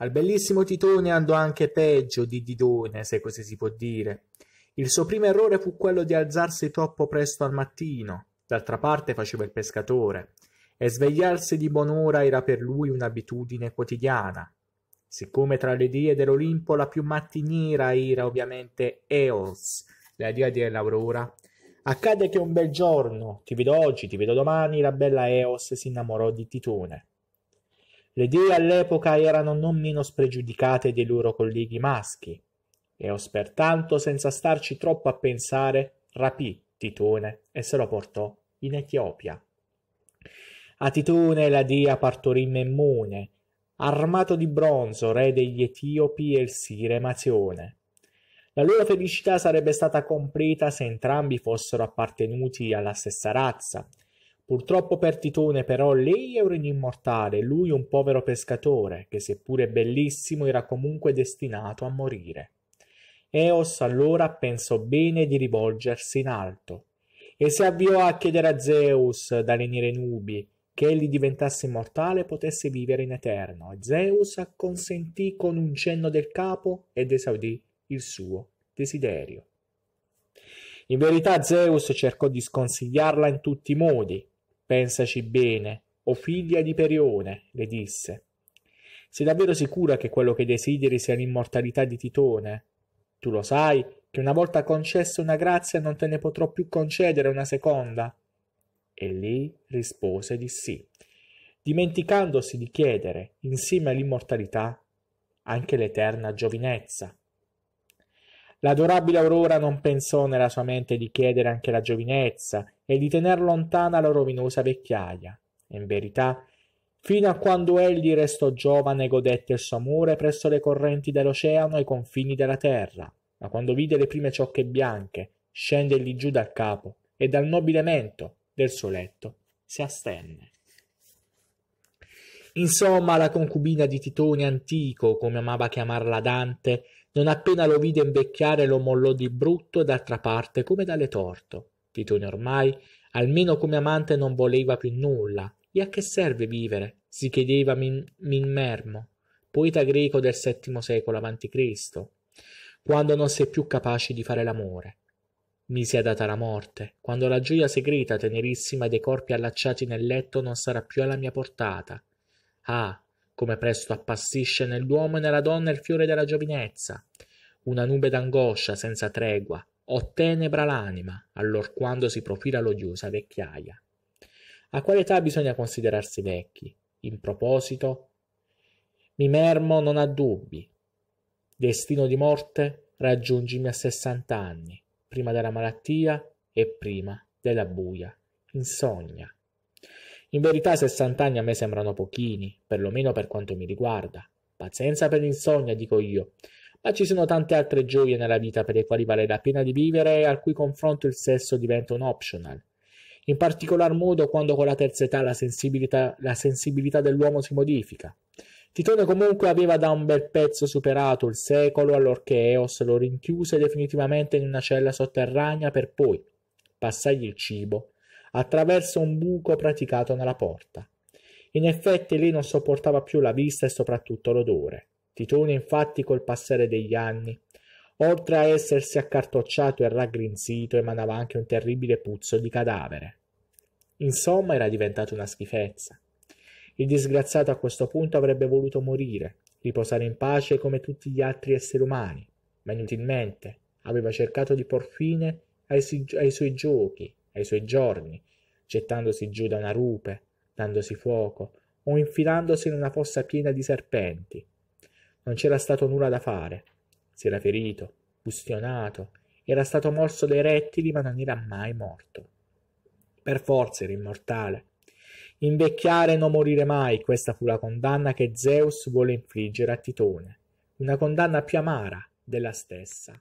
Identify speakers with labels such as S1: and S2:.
S1: Al bellissimo Titone andò anche peggio di Didone, se così si può dire. Il suo primo errore fu quello di alzarsi troppo presto al mattino, d'altra parte faceva il pescatore, e svegliarsi di buon'ora era per lui un'abitudine quotidiana. Siccome tra le die dell'Olimpo la più mattiniera era ovviamente Eos, la dia dell'aurora, accade che un bel giorno, ti vedo oggi, ti vedo domani, la bella Eos si innamorò di Titone. Le dee all'epoca erano non meno spregiudicate dei loro colleghi maschi. Eos pertanto, senza starci troppo a pensare, rapì Titone e se lo portò in Etiopia. A Titone la dea partorì Memmone, armato di bronzo, re degli Etiopi e il Sire Mazione. La loro felicità sarebbe stata completa se entrambi fossero appartenuti alla stessa razza, Purtroppo per Titone però lei è un immortale, lui un povero pescatore, che seppure bellissimo era comunque destinato a morire. Eos allora pensò bene di rivolgersi in alto e si avviò a chiedere a Zeus dalle nere nubi che egli diventasse immortale e potesse vivere in eterno. E Zeus acconsentì con un cenno del capo ed esaudì il suo desiderio. In verità Zeus cercò di sconsigliarla in tutti i modi, pensaci bene o figlia di Perione le disse sei davvero sicura che quello che desideri sia l'immortalità di Titone tu lo sai che una volta concessa una grazia non te ne potrò più concedere una seconda e lei rispose di sì dimenticandosi di chiedere insieme all'immortalità anche l'eterna giovinezza L'adorabile Aurora non pensò nella sua mente di chiedere anche la giovinezza e di tener lontana la rovinosa vecchiaia. In verità, fino a quando egli restò giovane godette il suo amore presso le correnti dell'oceano ai confini della terra, ma quando vide le prime ciocche bianche scendergli giù dal capo e dal nobile mento del suo letto, si astenne. Insomma, la concubina di Titone Antico, come amava chiamarla Dante, non appena lo vide invecchiare lo mollò di brutto e d'altra parte come dalle torto. Titone ormai, almeno come amante, non voleva più nulla. E a che serve vivere? si chiedeva Min- Minmermo, poeta greco del VII secolo a.C., quando non si è più capaci di fare l'amore. Mi sia data la morte, quando la gioia segreta tenerissima dei corpi allacciati nel letto non sarà più alla mia portata, Ah, come presto appassisce nell'uomo e nella donna il fiore della giovinezza. Una nube d'angoscia senza tregua o tenebra l'anima, allorquando si profila l'odiosa vecchiaia. A quale età bisogna considerarsi vecchi? In proposito, mi mermo non ha dubbi. Destino di morte, raggiungimi a sessant'anni, prima della malattia e prima della buia insonnia. In verità 60 anni a me sembrano pochini, perlomeno per quanto mi riguarda. Pazienza per l'insonnia, dico io. Ma ci sono tante altre gioie nella vita per le quali vale la pena di vivere e al cui confronto il sesso diventa un optional. In particolar modo quando con la terza età la sensibilità, la sensibilità dell'uomo si modifica. Titone comunque aveva da un bel pezzo superato il secolo allorché Eos lo rinchiuse definitivamente in una cella sotterranea per poi passargli il cibo attraverso un buco praticato nella porta. In effetti lì non sopportava più la vista e soprattutto l'odore. Titone infatti col passare degli anni, oltre a essersi accartocciato e raggrinzito, emanava anche un terribile puzzo di cadavere. Insomma era diventata una schifezza. Il disgraziato a questo punto avrebbe voluto morire, riposare in pace come tutti gli altri esseri umani, ma inutilmente aveva cercato di por fine ai, ai suoi giochi, ai suoi giorni, gettandosi giù da una rupe, dandosi fuoco o infilandosi in una fossa piena di serpenti. Non c'era stato nulla da fare. Si era ferito, bustionato, era stato morso dai rettili ma non era mai morto. Per forza era immortale. Invecchiare e non morire mai, questa fu la condanna che Zeus vuole infliggere a Titone, una condanna più amara della stessa.